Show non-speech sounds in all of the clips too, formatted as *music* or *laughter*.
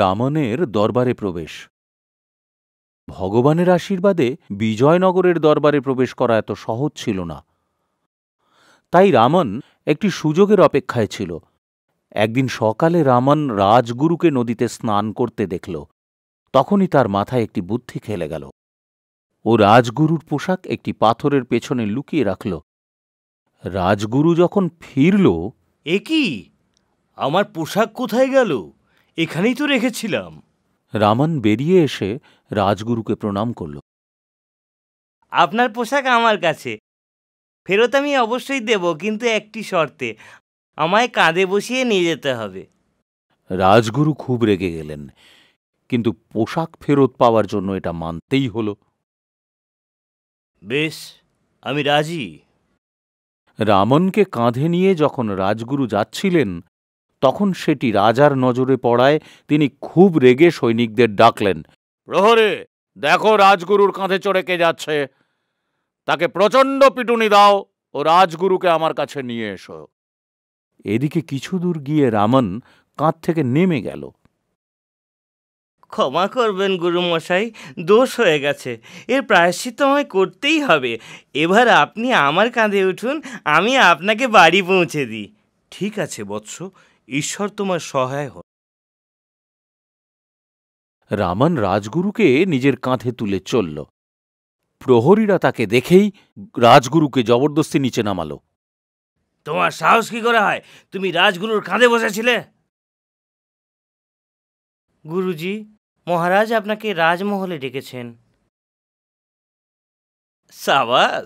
রামনের দরবারে প্রবেশ ভগবানের আশীর্বাদে বিজয়নগরের দরবারে প্রবেশ করা এত সহজ ছিল না তাই রামন একটি সুযোগের অপেক্ষায় ছিল একদিন সকালে রামন রাজগুরুকে নদীতে স্নান করতে দেখল তখনই তার মাথায় একটি বুদ্ধি খেলে গেল ও রাজগুরুর পোশাক একটি পাথরের পেছনে লুকিয়ে রাখল রাজগুরু যখন ফিরল এ কি আমার পোশাক কোথায় গেল এখানেই তো রেখেছিলাম রামান বেরিয়ে এসে রাজগুরুকে প্রণাম করল আপনার পোশাক আমার কাছে ফেরত আমি অবশ্যই দেব কিন্তু একটি শর্তে আমায় কাঁধে বসিয়ে নিয়ে যেতে হবে রাজগুরু খুব রেগে গেলেন কিন্তু পোশাক ফেরত পাওয়ার জন্য এটা মানতেই হলো বেশ আমি রাজি রামনকে কাঁধে নিয়ে যখন রাজগুরু যাচ্ছিলেন তখন সেটি রাজার নজরে পড়ায় তিনি খুব রেগে সৈনিকদের ডাকলেন প্রহরে দেখো রাজগুরুর কাঁধে চড়ে কে যাচ্ছে তাকে প্রচণ্ড পিটুনি দাও ও রাজগুরুকে আমার কাছে নিয়ে এসো এদিকে কিছু দূর গিয়ে রামন কাঁধ থেকে নেমে গেল ক্ষমা করবেন গুরুমশাই দোষ হয়ে গেছে এর প্রায়শ্চিত আমায় করতেই হবে এবার আপনি আমার কাঁধে উঠুন আমি আপনাকে বাড়ি পৌঁছে দিই ঠিক আছে বৎস ঈশ্বর তোমার সহায় হন রামান রাজগুরুকে নিজের কাঁধে তুলে চলল প্রহরীরা তাকে দেখেই রাজগুরুকে জবরদস্তি নিচে নামাল তোমার সাহস কি করা হয় তুমি রাজগুরুর কাঁধে বসেছিলে গুরুজি মহারাজ আপনাকে রাজমহলে ডেকেছেন সাবাস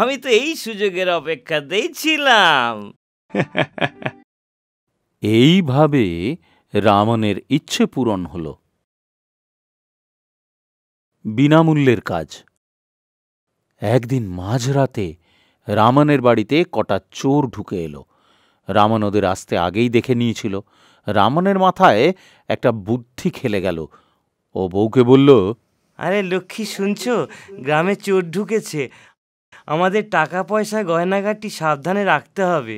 আমি তো এই সুযোগের অপেক্ষা দিয়েছিলাম *laughs* এইভাবে রামনের ইচ্ছে পূরণ হল বিনামূল্যের কাজ একদিন মাঝরাতে রামনের বাড়িতে কটা চোর ঢুকে এলো রামন ওদের আসতে আগেই দেখে নিয়েছিল রামনের মাথায় একটা বুদ্ধি খেলে গেল ও বউকে বলল আরে লক্ষ্মী শুনছ গ্রামে চোর ঢুকেছে আমাদের টাকা পয়সা গয়নাঘাটটি সাবধানে রাখতে হবে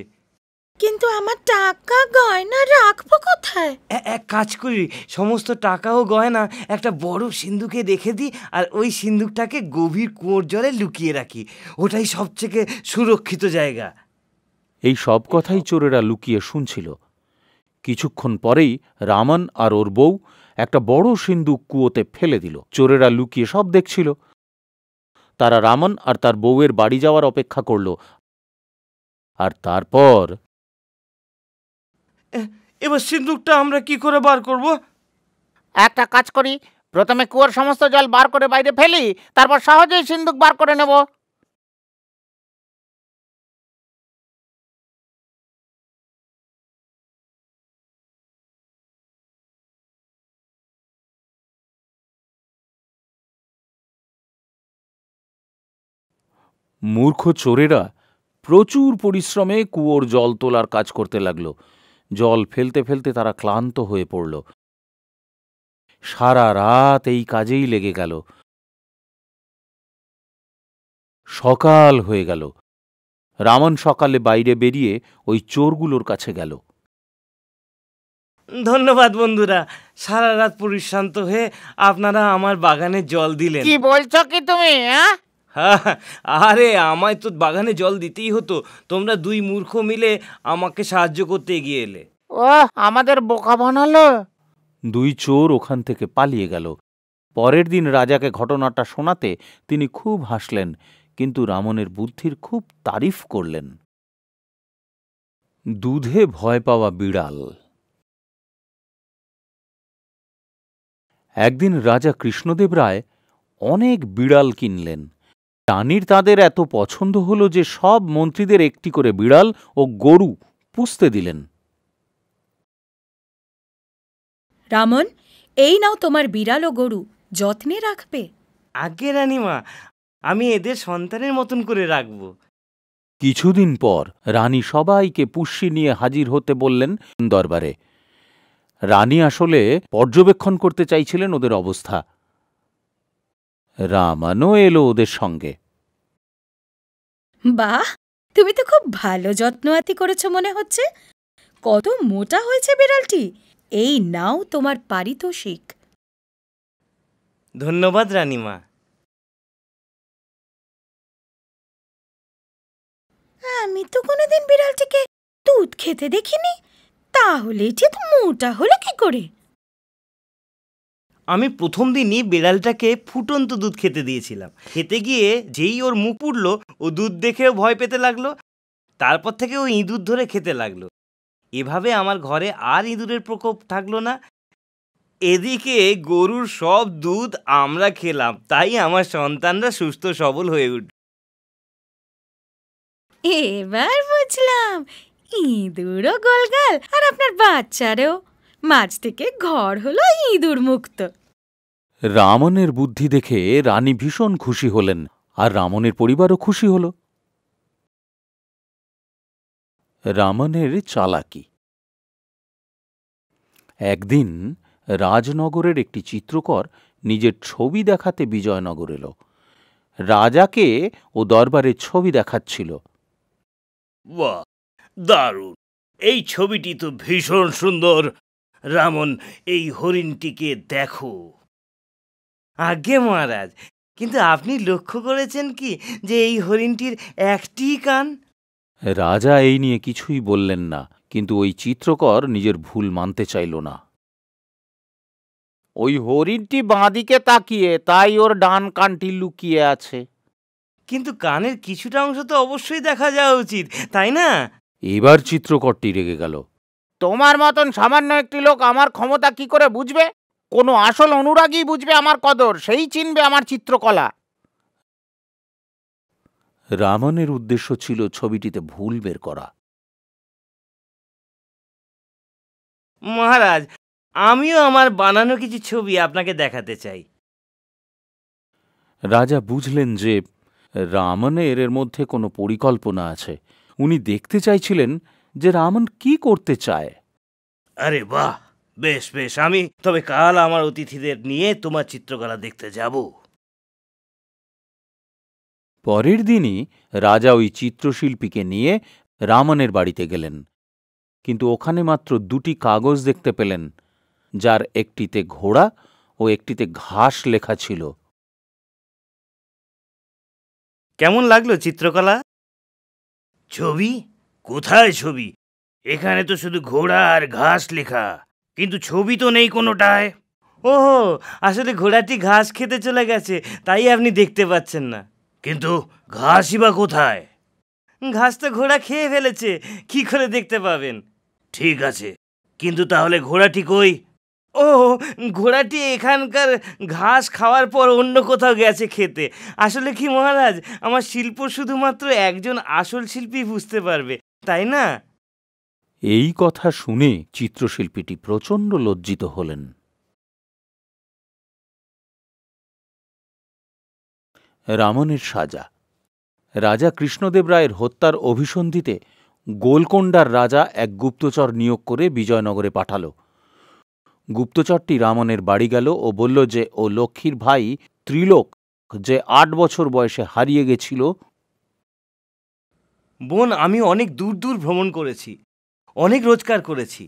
কিন্তু আমার টাকা গয়না রাখবো কোথায় এক কাজ করি সমস্ত টাকা ও গয়না একটা বড় সিন্ধুকে রেখে দিই আর ওই সিন্ধুকটাকে গভীর কুয়োর জলে লুকিয়ে রাখি ওটাই সবথেকে সুরক্ষিত জায়গা এই সব কথাই চোরেরা লুকিয়ে শুনছিল কিছুক্ষণ পরেই রামান আর ওর বউ একটা বড় সিন্ধুক কুয়োতে ফেলে দিল চোরেরা লুকিয়ে সব দেখছিল তারা রামন আর তার বউয়ের বাড়ি যাওয়ার অপেক্ষা করল আর তারপর এবার সিন্দুকটা আমরা কি করে বার করব একটা কাজ করি প্রথমে কুয়োর সমস্ত জল বার করে বাইরে ফেলি তারপর সহজেই সিন্দুক বার করে নেব মূর্খ চোরেরা প্রচুর পরিশ্রমে কুয়োর জল তোলার কাজ করতে লাগলো জল ফেলতে ফেলতে তারা ক্লান্ত হয়ে পড়ল সারা রাত এই কাজেই লেগে গেল সকাল হয়ে গেল রামন সকালে বাইরে বেরিয়ে ওই চোরগুলোর কাছে গেল ধন্যবাদ বন্ধুরা সারা রাত পরিশ্রান্ত হয়ে আপনারা আমার বাগানে জল দিলেন কি বলছো কি তুমি হ্যাঁ? হ্যাঁ আরে আমায় তো বাগানে জল দিতেই হতো তোমরা দুই মূর্খ মিলে আমাকে সাহায্য করতে এগিয়ে এলে ও আমাদের বোকা বানালো দুই চোর ওখান থেকে পালিয়ে গেল পরের দিন রাজাকে ঘটনাটা শোনাতে তিনি খুব হাসলেন কিন্তু রামনের বুদ্ধির খুব তারিফ করলেন দুধে ভয় পাওয়া বিড়াল একদিন রাজা কৃষ্ণদেব রায় অনেক বিড়াল কিনলেন টানির তাদের এত পছন্দ হল যে সব মন্ত্রীদের একটি করে বিড়াল ও গরু পুষতে দিলেন রামন এই নাও তোমার বিড়াল ও গরু যত্নে রাখবে আগে রানীমা আমি এদের সন্তানের মতন করে রাখব কিছুদিন পর রানী সবাইকে পুষ্যি নিয়ে হাজির হতে বললেন দরবারে রানী আসলে পর্যবেক্ষণ করতে চাইছিলেন ওদের অবস্থা রামানও এলো ওদের সঙ্গে বাহ তুমি তো খুব ভালো যত্ন আতি করেছো মনে হচ্ছে কত মোটা হয়েছে বিড়ালটি এই নাও তোমার পারিতোষিক ধন্যবাদ রানীমা আমি তো কোনোদিন বিড়ালটিকে দুধ খেতে দেখিনি তাহলে ঠিক মোটা হলো কি করে আমি প্রথম দিনই বেড়ালটাকে ফুটন্ত দুধ খেতে দিয়েছিলাম খেতে গিয়ে যেই ওর মুখ পুড়লো ও দুধ দেখেও ভয় পেতে লাগলো তারপর থেকে ও ইঁদুর ধরে খেতে লাগলো এভাবে আমার ঘরে আর ইঁদুরের প্রকোপ থাকলো না এদিকে গরুর সব দুধ আমরা খেলাম তাই আমার সন্তানরা সুস্থ সবল হয়ে উঠল এবার বুঝলাম ইঁদুরও গোলগাল আর আপনার বাচ্চারও মাঝ থেকে ঘর হলো ইঁদুর মুক্ত রামনের বুদ্ধি দেখে রানী ভীষণ খুশি হলেন আর রামনের পরিবারও খুশি হল রামনের চালাকি একদিন রাজনগরের একটি চিত্রকর নিজের ছবি দেখাতে বিজয়নগর এলো রাজাকে ও দরবারের ছবি দেখাচ্ছিল দারুণ এই ছবিটি তো ভীষণ সুন্দর রামন এই হরিণটিকে দেখো আগে মহারাজ কিন্তু আপনি লক্ষ্য করেছেন কি যে এই হরিণটির একটি কান রাজা এই নিয়ে কিছুই বললেন না কিন্তু ওই চিত্রকর নিজের ভুল মানতে চাইল না ওই হরিণটি বাঁদিকে তাকিয়ে তাই ওর ডান কানটি লুকিয়ে আছে কিন্তু কানের কিছুটা অংশ তো অবশ্যই দেখা যাওয়া উচিত তাই না এবার চিত্রকরটি রেগে গেল তোমার মতন সামান্য একটি লোক আমার ক্ষমতা কি করে বুঝবে কোনো আসল অনুরাগী বুঝবে আমার কদর সেই চিনবে আমার চিত্রকলা রামনের উদ্দেশ্য ছিল ছবিটিতে ভুল বের করা মহারাজ আমিও আমার বানানো কিছু ছবি আপনাকে দেখাতে চাই রাজা বুঝলেন যে রামনের এর মধ্যে কোনো পরিকল্পনা আছে উনি দেখতে চাইছিলেন যে রামন কি করতে চায় আরে বাহ বেশ বেশ আমি তবে কাল আমার অতিথিদের নিয়ে তোমার চিত্রকলা দেখতে যাব পরের দিনই রাজা ওই চিত্রশিল্পীকে নিয়ে রামনের বাড়িতে গেলেন কিন্তু ওখানে মাত্র দুটি কাগজ দেখতে পেলেন যার একটিতে ঘোড়া ও একটিতে ঘাস লেখা ছিল কেমন লাগলো চিত্রকলা ছবি কোথায় ছবি এখানে তো শুধু ঘোড়া আর ঘাস লেখা কিন্তু ছবি তো নেই কোনোটায় ও আসলে ঘোড়াটি ঘাস খেতে চলে গেছে তাই আপনি দেখতে পাচ্ছেন না কিন্তু ঘাসই বা কোথায় ঘাস তো ঘোড়া খেয়ে ফেলেছে কি করে দেখতে পাবেন ঠিক আছে কিন্তু তাহলে ঘোড়াটি কই ও ঘোড়াটি এখানকার ঘাস খাওয়ার পর অন্য কোথাও গেছে খেতে আসলে কি মহারাজ আমার শিল্প শুধুমাত্র একজন আসল শিল্পী বুঝতে পারবে তাই না এই কথা শুনে চিত্রশিল্পীটি প্রচণ্ড লজ্জিত হলেন রামনের সাজা রাজা কৃষ্ণদেব রায়ের হত্যার অভিসন্ধিতে গোলকোন্ডার রাজা এক গুপ্তচর নিয়োগ করে বিজয়নগরে পাঠাল গুপ্তচরটি রামনের বাড়ি গেল ও বলল যে ও লক্ষ্মীর ভাই ত্রিলোক যে আট বছর বয়সে হারিয়ে গেছিল বোন আমি অনেক দূর দূর ভ্রমণ করেছি অনেক রোজগার করেছি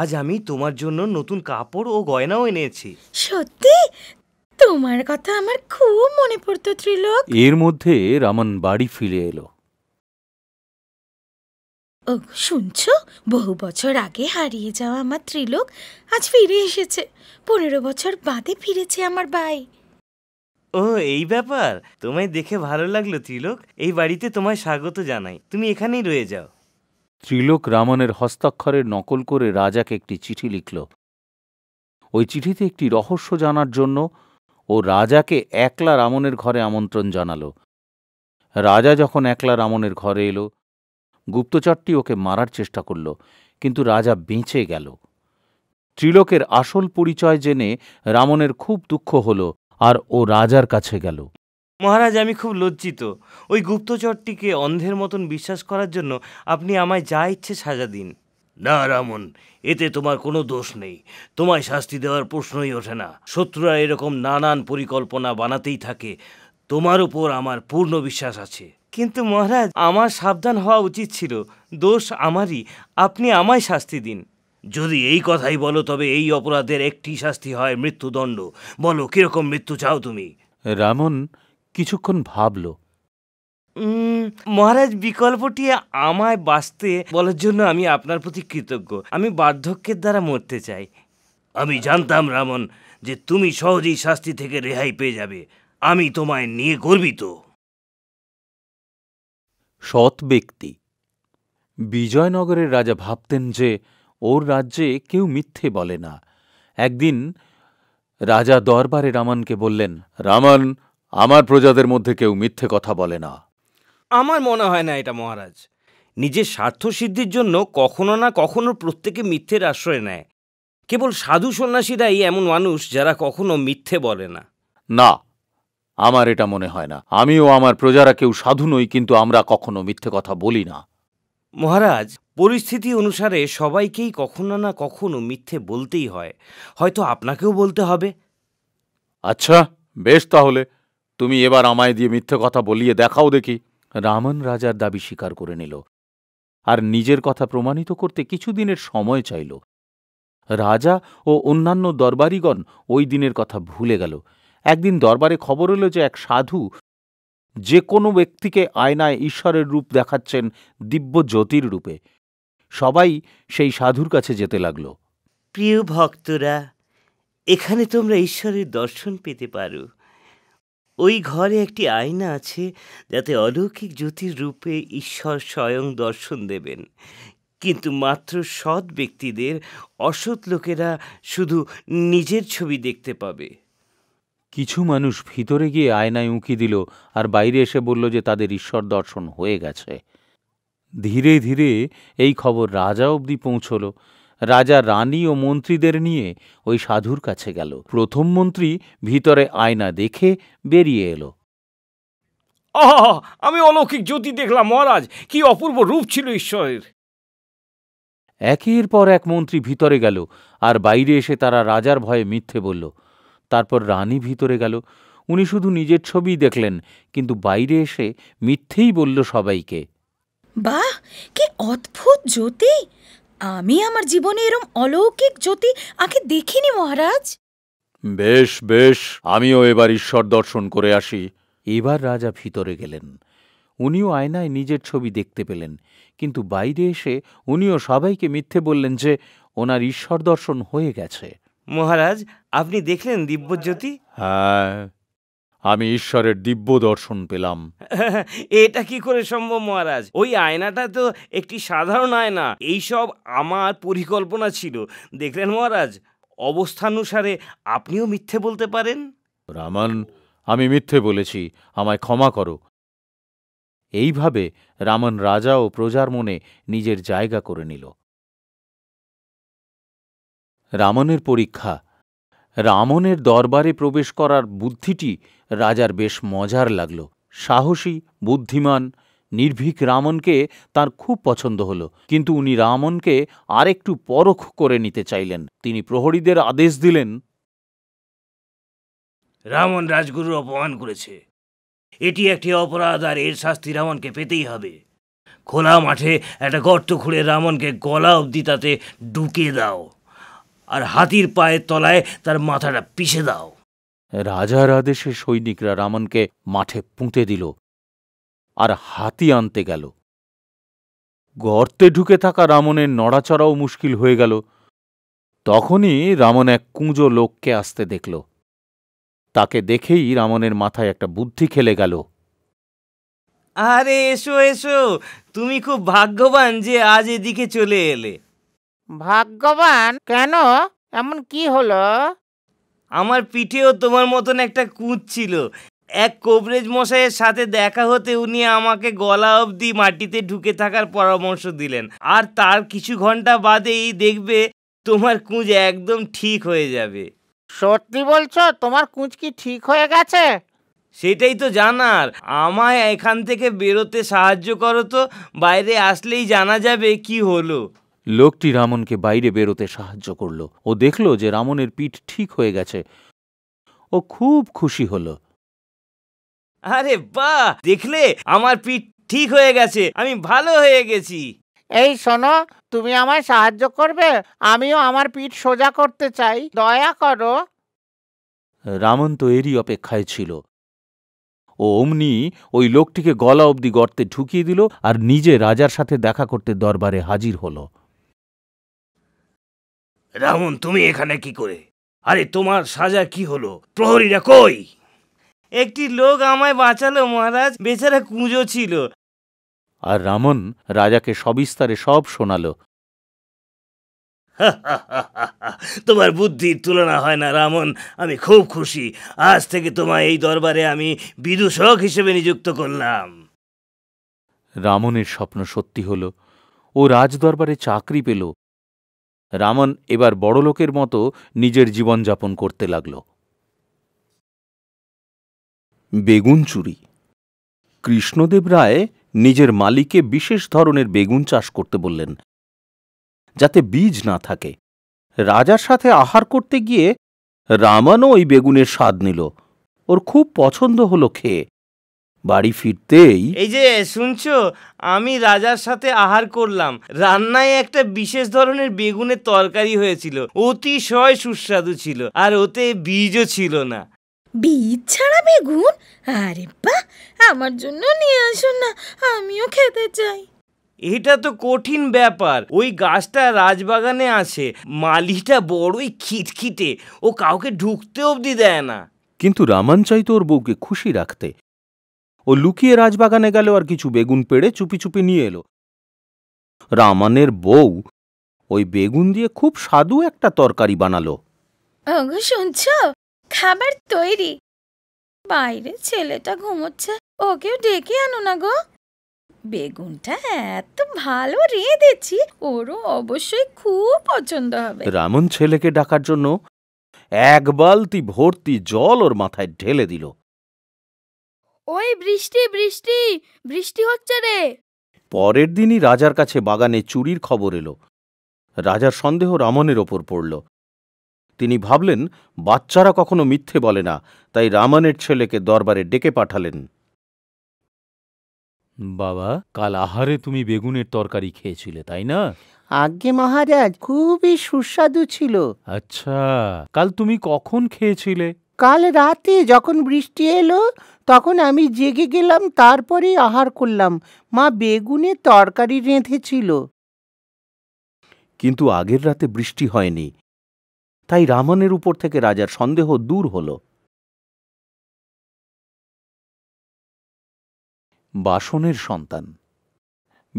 আজ আমি তোমার জন্য নতুন কাপড় ও গয়নাও এনেছি সত্যি তোমার কথা আমার খুব মনে পড়তো ত্রিলোক এর মধ্যে রামন বাড়ি ফিরে এলো ও শুনছো বহু বছর আগে হারিয়ে যাওয়া আমার ত্রিলোক আজ ফিরে এসেছে পনেরো বছর বাদে ফিরেছে আমার বাই ও এই ব্যাপার তোমায় দেখে ভালো লাগলো ত্রিলোক এই বাড়িতে তোমায় স্বাগত জানাই তুমি এখানেই রয়ে যাও ত্রিলোক রামনের হস্তাক্ষরের নকল করে রাজাকে একটি চিঠি লিখল ওই চিঠিতে একটি রহস্য জানার জন্য ও রাজাকে একলা রামনের ঘরে আমন্ত্রণ জানালো রাজা যখন একলা রামনের ঘরে এলো গুপ্তচরটি ওকে মারার চেষ্টা করল কিন্তু রাজা বেঁচে গেল ত্রিলোকের আসল পরিচয় জেনে রামনের খুব দুঃখ হলো আর ও রাজার কাছে গেল মহারাজ আমি খুব লজ্জিত ওই গুপ্তচরটিকে অন্ধের মতন বিশ্বাস করার জন্য আপনি আমায় যা ইচ্ছে সাজা দিন না রামন এতে তোমার কোনো দোষ নেই তোমায় শাস্তি দেওয়ার প্রশ্নই ওঠে না শত্রুরা এরকম নানান পরিকল্পনা বানাতেই থাকে তোমার উপর আমার পূর্ণ বিশ্বাস আছে কিন্তু মহারাজ আমার সাবধান হওয়া উচিত ছিল দোষ আমারই আপনি আমায় শাস্তি দিন যদি এই কথাই বলো তবে এই অপরাধের একটি শাস্তি হয় মৃত্যুদণ্ড বলো কিরকম মৃত্যু চাও তুমি রামন কিছুক্ষণ ভাবল মহারাজ বিকল্পটি আমায় বাঁচতে বলার জন্য আমি আপনার প্রতি কৃতজ্ঞ আমি বার্ধক্যের দ্বারা মরতে চাই আমি জানতাম রামন যে তুমি সহজেই শাস্তি থেকে রেহাই পেয়ে যাবে আমি তোমায় নিয়ে গর্বিত সৎ ব্যক্তি বিজয়নগরের রাজা ভাবতেন যে ওর রাজ্যে কেউ মিথ্যে বলে না একদিন রাজা দরবারে রামানকে বললেন রামান আমার প্রজাদের মধ্যে কেউ মিথ্যে কথা বলে না আমার মনে হয় না এটা মহারাজ নিজের স্বার্থ সিদ্ধির জন্য কখনো না কখনো প্রত্যেকে মিথ্যের আশ্রয় নেয় কেবল সাধু সন্ন্যাসীরাই এমন মানুষ যারা কখনো মিথ্যে বলে না না আমার এটা মনে হয় না আমিও আমার প্রজারা কেউ সাধু নই কিন্তু আমরা কখনো মিথ্যে কথা বলি না মহারাজ পরিস্থিতি অনুসারে সবাইকেই কখনো না কখনো মিথ্যে বলতেই হয় হয়তো আপনাকেও বলতে হবে আচ্ছা বেশ তাহলে তুমি এবার আমায় দিয়ে মিথ্যে কথা বলিয়ে দেখাও দেখি রামন রাজার দাবি স্বীকার করে নিল আর নিজের কথা প্রমাণিত করতে কিছুদিনের সময় চাইল রাজা ও অন্যান্য দরবারিগণ ওই দিনের কথা ভুলে গেল একদিন দরবারে খবর এলো যে এক সাধু যে কোনো ব্যক্তিকে আয়নায় ঈশ্বরের রূপ দেখাচ্ছেন দিব্য জ্যোতির রূপে সবাই সেই সাধুর কাছে যেতে লাগল প্রিয় ভক্তরা এখানে তোমরা ঈশ্বরের দর্শন পেতে পারো ওই ঘরে একটি আয়না আছে যাতে অলৌকিক জ্যোতির রূপে ঈশ্বর স্বয়ং দর্শন দেবেন কিন্তু মাত্র সৎ ব্যক্তিদের অসৎ লোকেরা শুধু নিজের ছবি দেখতে পাবে কিছু মানুষ ভিতরে গিয়ে আয়নায় উঁকি দিল আর বাইরে এসে বলল যে তাদের ঈশ্বর দর্শন হয়ে গেছে ধীরে ধীরে এই খবর রাজা অবধি পৌঁছল রাজা রানী ও মন্ত্রীদের নিয়ে ওই সাধুর কাছে গেল প্রথম মন্ত্রী ভিতরে আয়না দেখে বেরিয়ে এলো আহ আমি অলৌকিক জ্যোতি দেখলাম মহারাজ কি অপূর্ব রূপ ছিল ঈশ্বরের একের পর এক মন্ত্রী ভিতরে গেল আর বাইরে এসে তারা রাজার ভয়ে মিথ্যে বলল তারপর রানী ভিতরে গেল উনি শুধু নিজের ছবি দেখলেন কিন্তু বাইরে এসে মিথ্যেই বলল সবাইকে বাহ কি অদ্ভুত জ্যোতি আমি আমার জীবনে এরম অলৌকিক জ্যোতি আগে দেখিনি মহারাজ বেশ বেশ আমিও এবার ঈশ্বর দর্শন করে আসি এবার রাজা ভিতরে গেলেন উনিও আয়নায় নিজের ছবি দেখতে পেলেন কিন্তু বাইরে এসে উনিও সবাইকে মিথ্যে বললেন যে ওনার ঈশ্বর দর্শন হয়ে গেছে মহারাজ আপনি দেখলেন দিব্যজ্যোতি হ্যাঁ আমি ঈশ্বরের দিব্য দর্শন পেলাম *laughs* এটা কি করে সম্ভব মহারাজ ওই আয়নাটা তো একটি সাধারণ আয়না এইসব আমার পরিকল্পনা ছিল দেখলেন মহারাজ অবস্থানুসারে আপনিও মিথ্যে বলতে পারেন রামান আমি মিথ্যে বলেছি আমায় ক্ষমা করো এইভাবে রামন রাজা ও প্রজার মনে নিজের জায়গা করে নিল রামনের পরীক্ষা রামনের দরবারে প্রবেশ করার বুদ্ধিটি রাজার বেশ মজার লাগল সাহসী বুদ্ধিমান নির্ভীক রামনকে তার খুব পছন্দ হল কিন্তু উনি রামনকে আরেকটু পরখ করে নিতে চাইলেন তিনি প্রহরীদের আদেশ দিলেন রামন রাজগুরুর অপমান করেছে এটি একটি অপরাধ আর এর শাস্তি রামনকে পেতেই হবে খোলা মাঠে একটা গর্ত খুঁড়ে রামনকে গলা অবধি তাতে ঢুকে দাও আর হাতির পায়ের তলায় তার মাথাটা পিষে দাও রাজার আদেশে সৈনিকরা রামনকে মাঠে পুঁতে দিল আর হাতি আনতে গেল গর্তে ঢুকে থাকা রামনের নড়াচড়াও মুশকিল হয়ে গেল তখনই রামন এক কুঁজো লোককে আসতে দেখল তাকে দেখেই রামনের মাথায় একটা বুদ্ধি খেলে গেল আরে এসো এসো তুমি খুব ভাগ্যবান যে আজ এদিকে চলে এলে ভাগ্যবান কেন এমন কি হলো আমার পিঠেও তোমার মতন একটা কুঁচ ছিল এক কবরেজ মশাইয়ের সাথে দেখা হতে উনি আমাকে গলা অবধি মাটিতে ঢুকে থাকার পরামর্শ দিলেন আর তার কিছু ঘন্টা বাদেই দেখবে তোমার কুঁজ একদম ঠিক হয়ে যাবে সত্যি বলছো তোমার কুঁজ কি ঠিক হয়ে গেছে সেটাই তো জানার আমায় এখান থেকে বেরোতে সাহায্য করো তো বাইরে আসলেই জানা যাবে কি হলো লোকটি রামনকে বাইরে বেরোতে সাহায্য করল ও দেখল যে রামনের পিঠ ঠিক হয়ে গেছে ও খুব খুশি হল আরে বা দেখলে আমার পিঠ ঠিক হয়ে গেছে আমি ভালো হয়ে গেছি এই শোনো তুমি আমায় সাহায্য করবে আমিও আমার পিঠ সোজা করতে চাই দয়া করো রামন তো এরই অপেক্ষায় ছিল ও অমনি ওই লোকটিকে গলা অবধি গর্তে ঢুকিয়ে দিল আর নিজে রাজার সাথে দেখা করতে দরবারে হাজির হলো রামন তুমি এখানে কি করে আরে তোমার সাজা কি হলো প্রহরীরা কই একটি লোক আমায় বাঁচালো মহারাজ বেচারা কুঁজো ছিল আর রামন রাজাকে সবিস্তারে সব শোনালো *laughs* তোমার বুদ্ধির তুলনা হয় না রামন আমি খুব খুশি আজ থেকে তোমায় এই দরবারে আমি বিদূষক হিসেবে নিযুক্ত করলাম রামনের স্বপ্ন সত্যি হল ও রাজদরবারে চাকরি পেল রামন এবার বড়লোকের মতো নিজের জীবনযাপন করতে লাগল বেগুন চুরি কৃষ্ণদেব রায় নিজের মালিকে বিশেষ ধরনের বেগুন চাষ করতে বললেন যাতে বীজ না থাকে রাজার সাথে আহার করতে গিয়ে রামানও ওই বেগুনের স্বাদ নিল ওর খুব পছন্দ হলো খেয়ে বাড়ি ফিরতেই এই যে শুনছো আমি রাজার সাথে আহার করলাম রান্নায় একটা বিশেষ ধরনের বেগুনের তরকারি হয়েছিল অতিশয় সুস্বাদু ছিল আর ওতে বীজও ছিল না বীজ ছাড়া বেগুন আরে বা আমার জন্য নিয়ে আসুন না আমিও খেতে চাই এটা তো কঠিন ব্যাপার ওই গাছটা রাজবাগানে আছে মালিটা বড়ই খিটখিটে ও কাউকে ঢুকতে অবধি দেয় না কিন্তু রামান চাইতো ওর বউকে খুশি রাখতে ও লুকিয়ে রাজবাগানে গেল আর কিছু বেগুন পেড়ে চুপি চুপি নিয়ে এলো রামানের বউ ওই বেগুন দিয়ে খুব সাধু একটা তরকারি বানালো শুনছ খাবার তৈরি বাইরে ছেলেটা ঘুমোচ্ছে ওকেও ডেকে আনো না গো বেগুনটা এত ভালো রেঁধেছি ওরও অবশ্যই খুব পছন্দ হবে রামন ছেলেকে ডাকার জন্য এক বালতি ভর্তি জল ওর মাথায় ঢেলে দিল ওই বৃষ্টি বৃষ্টি বৃষ্টি হচ্ছে রে পরের দিনই রাজার কাছে বাগানে চুরির খবর এলো রাজার সন্দেহ রামনের ওপর পড়ল তিনি ভাবলেন বাচ্চারা কখনো মিথ্যে বলে না তাই রামনের ছেলেকে দরবারে ডেকে পাঠালেন বাবা কাল আহারে তুমি বেগুনের তরকারি খেয়েছিলে তাই না আজ্ঞে মহারাজ খুবই সুস্বাদু ছিল আচ্ছা কাল তুমি কখন খেয়েছিলে কাল রাতে যখন বৃষ্টি এলো তখন আমি জেগে গেলাম তারপরে আহার করলাম মা বেগুনে তরকারি রেঁধেছিল কিন্তু আগের রাতে বৃষ্টি হয়নি তাই রামনের উপর থেকে রাজার সন্দেহ দূর হল বাসনের সন্তান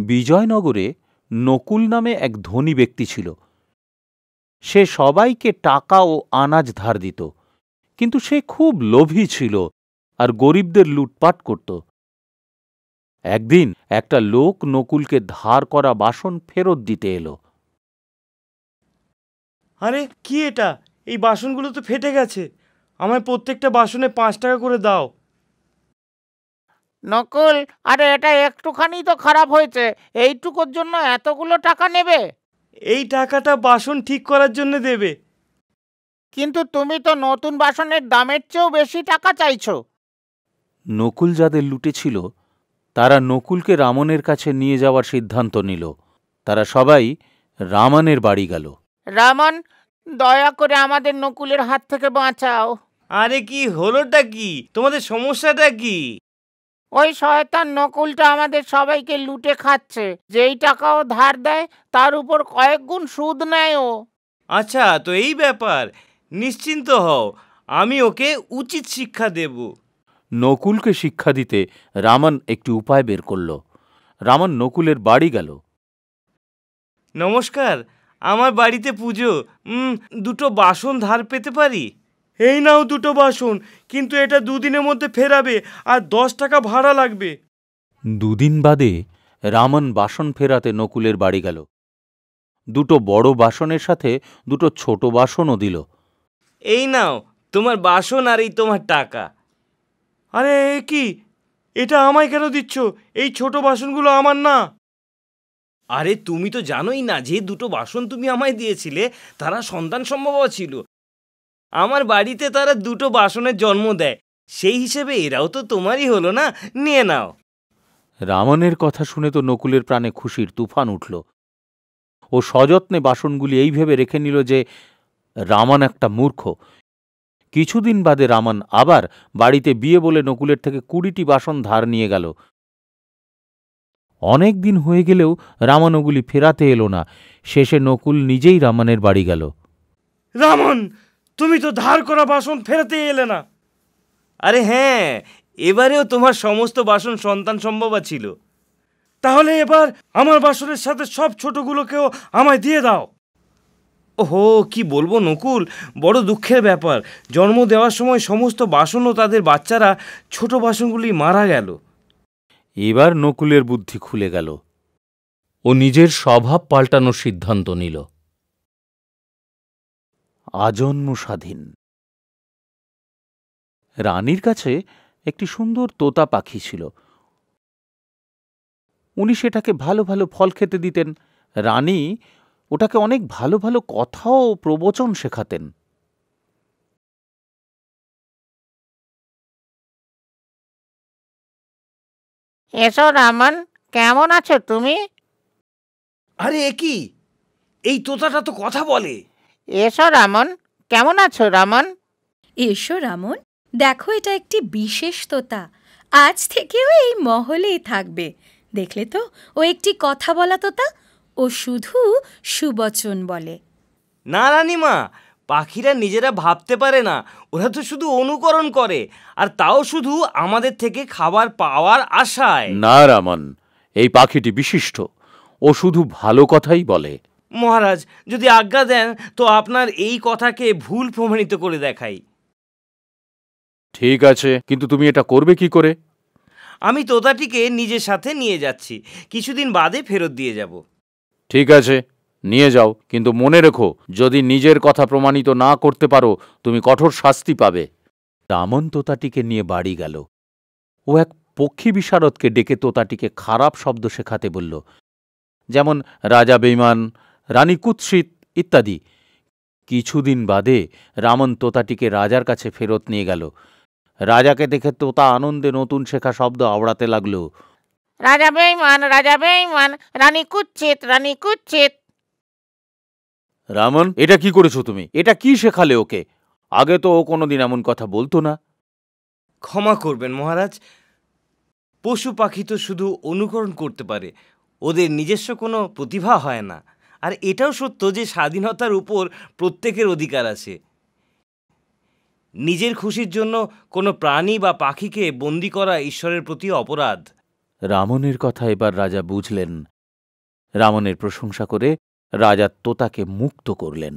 বিজয়নগরে নকুল নামে এক ধনী ব্যক্তি ছিল সে সবাইকে টাকা ও আনাজ ধার দিত কিন্তু সে খুব লোভী ছিল আর গরিবদের লুটপাট করত একদিন একটা লোক নকুলকে ধার করা বাসন ফেরত দিতে এলো আরে কি এটা এই বাসনগুলো তো ফেটে গেছে আমায় প্রত্যেকটা বাসনে পাঁচ টাকা করে দাও নকল আরে এটা একটুখানি তো খারাপ হয়েছে এইটুকুর জন্য এতগুলো টাকা নেবে এই টাকাটা বাসন ঠিক করার জন্য দেবে কিন্তু তুমি তো নতুন বাসনের দামের চেয়েও বেশি টাকা চাইছ নকুল যাদের লুটেছিল তারা নকুলকে রামনের কাছে নিয়ে যাওয়ার সিদ্ধান্ত নিল তারা সবাই রামানের বাড়ি গেল রামন দয়া করে আমাদের নকুলের হাত থেকে বাঁচাও আরে কি হলোটা কি তোমাদের সমস্যাটা কি ওই শয়তান নকুলটা আমাদের সবাইকে লুটে খাচ্ছে যেই টাকাও ধার দেয় তার উপর কয়েক গুণ সুদ নেয় ও আচ্ছা তো এই ব্যাপার নিশ্চিন্ত হও আমি ওকে উচিত শিক্ষা দেব নকুলকে শিক্ষা দিতে রামান একটি উপায় বের করল রামান নকুলের বাড়ি গেল নমস্কার আমার বাড়িতে পুজো দুটো বাসন ধার পেতে পারি এই নাও দুটো বাসন কিন্তু এটা দুদিনের মধ্যে ফেরাবে আর দশ টাকা ভাড়া লাগবে দুদিন বাদে রামান বাসন ফেরাতে নকুলের বাড়ি গেল দুটো বড় বাসনের সাথে দুটো ছোট বাসনও দিল এই নাও তোমার বাসন আর এই তোমার টাকা আরে কি এটা আমায় কেন দিচ্ছ এই ছোট বাসনগুলো আমার না আরে তুমি তো জানোই না যে দুটো বাসন তুমি আমায় দিয়েছিলে তারা সন্তান সম্ভবও ছিল আমার বাড়িতে তারা দুটো বাসনের জন্ম দেয় সেই হিসেবে এরাও তো তোমারই হলো না নিয়ে নাও রামনের কথা শুনে তো নকুলের প্রাণে খুশির তুফান উঠল ও সযত্নে বাসনগুলি এই ভেবে রেখে নিল যে রামান একটা মূর্খ কিছুদিন বাদে রামান আবার বাড়িতে বিয়ে বলে নকুলের থেকে কুড়িটি বাসন ধার নিয়ে গেল অনেক দিন হয়ে গেলেও রামান ওগুলি ফেরাতে এলো না শেষে নকুল নিজেই রামানের বাড়ি গেল রামন তুমি তো ধার করা বাসন ফেরাতে এলে না আরে হ্যাঁ এবারেও তোমার সমস্ত বাসন সন্তান সম্ভবা ছিল তাহলে এবার আমার বাসনের সাথে সব ছোটগুলোকেও আমায় দিয়ে দাও ওহো কি বলবো নকুল বড় দুঃখের ব্যাপার জন্ম দেওয়ার সময় সমস্ত বাসন ও তাদের বাচ্চারা ছোট বাসনগুলি মারা গেল এবার নকুলের বুদ্ধি খুলে গেল ও নিজের স্বভাব পাল্টানোর সিদ্ধান্ত নিল আজন্ম স্বাধীন রানীর কাছে একটি সুন্দর তোতা পাখি ছিল উনি সেটাকে ভালো ভালো ফল খেতে দিতেন রানী ওটাকে অনেক ভালো ভালো কথা ও প্রবচন শেখাতেন এসো রামন কেমন আছো তুমি আরে এ কি এই তোতাটা তো কথা বলে এসো রামন কেমন আছো রামন এসো রামন দেখো এটা একটি বিশেষ তোতা আজ থেকেও এই মহলেই থাকবে দেখলে তো ও একটি কথা বলা তোতা ও শুধু সুবচন বলে না রানীমা পাখিরা নিজেরা ভাবতে পারে না ওরা তো শুধু অনুকরণ করে আর তাও শুধু আমাদের থেকে খাবার পাওয়ার আশায় না রামন এই পাখিটি বিশিষ্ট ও শুধু ভালো কথাই বলে মহারাজ যদি আজ্ঞা দেন তো আপনার এই কথাকে ভুল প্রমাণিত করে দেখাই ঠিক আছে কিন্তু তুমি এটা করবে কি করে আমি তোতাটিকে নিজের সাথে নিয়ে যাচ্ছি কিছুদিন বাদে ফেরত দিয়ে যাব ঠিক আছে নিয়ে যাও কিন্তু মনে রেখো যদি নিজের কথা প্রমাণিত না করতে পারো তুমি কঠোর শাস্তি পাবে দামন তোতাটিকে নিয়ে বাড়ি গেল ও এক পক্ষী বিশারদকে ডেকে তোতাটিকে খারাপ শব্দ শেখাতে বলল যেমন রাজা বেইমান রানী কুৎসিত ইত্যাদি কিছুদিন বাদে রামন তোতাটিকে রাজার কাছে ফেরত নিয়ে গেল রাজাকে দেখে তোতা আনন্দে নতুন শেখা শব্দ আওড়াতে লাগলো রাজা বেইমান রাজা বেইমান রানী কুচ্ছিত রানী কুচ্ছিত রামন এটা কি করেছো তুমি এটা কি শেখালে ওকে আগে তো ও কোনোদিন এমন কথা বলতো না ক্ষমা করবেন মহারাজ পশু পাখি তো শুধু অনুকরণ করতে পারে ওদের নিজস্ব কোনো প্রতিভা হয় না আর এটাও সত্য যে স্বাধীনতার উপর প্রত্যেকের অধিকার আছে নিজের খুশির জন্য কোনো প্রাণী বা পাখিকে বন্দি করা ঈশ্বরের প্রতি অপরাধ রামনের কথা এবার রাজা বুঝলেন রামনের প্রশংসা করে রাজা তোতাকে মুক্ত করলেন